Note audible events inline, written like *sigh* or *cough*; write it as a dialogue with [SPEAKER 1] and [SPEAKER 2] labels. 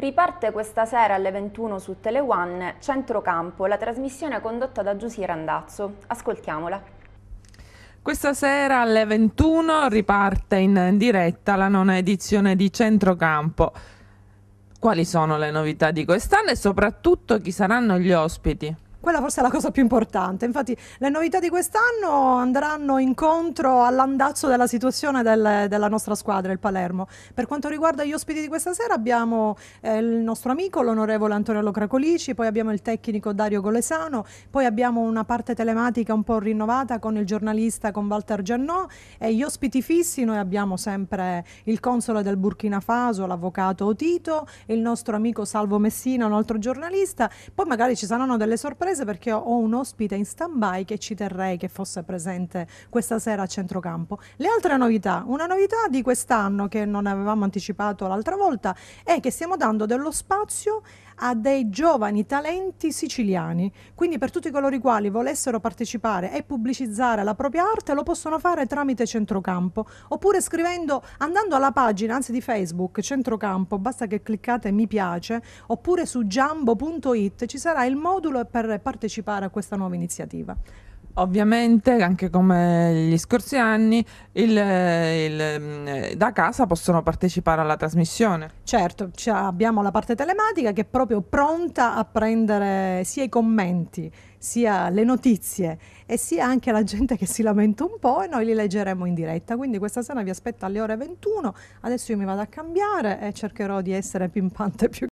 [SPEAKER 1] Riparte questa sera alle 21 su Tele1 Centrocampo, la trasmissione condotta da Giusy Randazzo. Ascoltiamola. Questa sera alle 21 riparte in diretta la nona edizione di Centrocampo. Quali sono le novità di quest'anno e soprattutto chi saranno gli ospiti?
[SPEAKER 2] Quella forse è la cosa più importante. Infatti le novità di quest'anno andranno incontro all'andazzo della situazione del, della nostra squadra, il Palermo. Per quanto riguarda gli ospiti di questa sera abbiamo eh, il nostro amico, l'onorevole Antonello Cracolici, poi abbiamo il tecnico Dario Golesano, poi abbiamo una parte telematica un po' rinnovata con il giornalista, con Walter Giannò e gli ospiti fissi noi abbiamo sempre il console del Burkina Faso, l'avvocato Otito, il nostro amico Salvo Messina, un altro giornalista, poi magari ci saranno delle sorprese Varese perché ho un ospite in stand-by che ci terrei che fosse presente questa sera a centrocampo. Le altre novità, una novità di quest'anno che non avevamo anticipato l'altra volta, è che stiamo dando dello spazio a dei giovani talenti siciliani. Quindi per tutti coloro i quali volessero partecipare e pubblicizzare la propria arte lo possono fare tramite Centrocampo oppure scrivendo, andando alla pagina anzi di Facebook Centrocampo, basta che cliccate mi piace, oppure su jumbo.it ci sarà il modulo per partecipare a questa nuova iniziativa?
[SPEAKER 1] Ovviamente, anche come gli scorsi anni, il, il, mm, da casa possono partecipare alla trasmissione.
[SPEAKER 2] Certo, abbiamo la parte telematica che è proprio pronta a prendere sia i commenti, sia le notizie e sia anche la gente che si lamenta un po' e noi li leggeremo in diretta. Quindi questa sera vi aspetto alle ore 21, adesso io mi vado a cambiare e cercherò di essere pimpante *laughs* più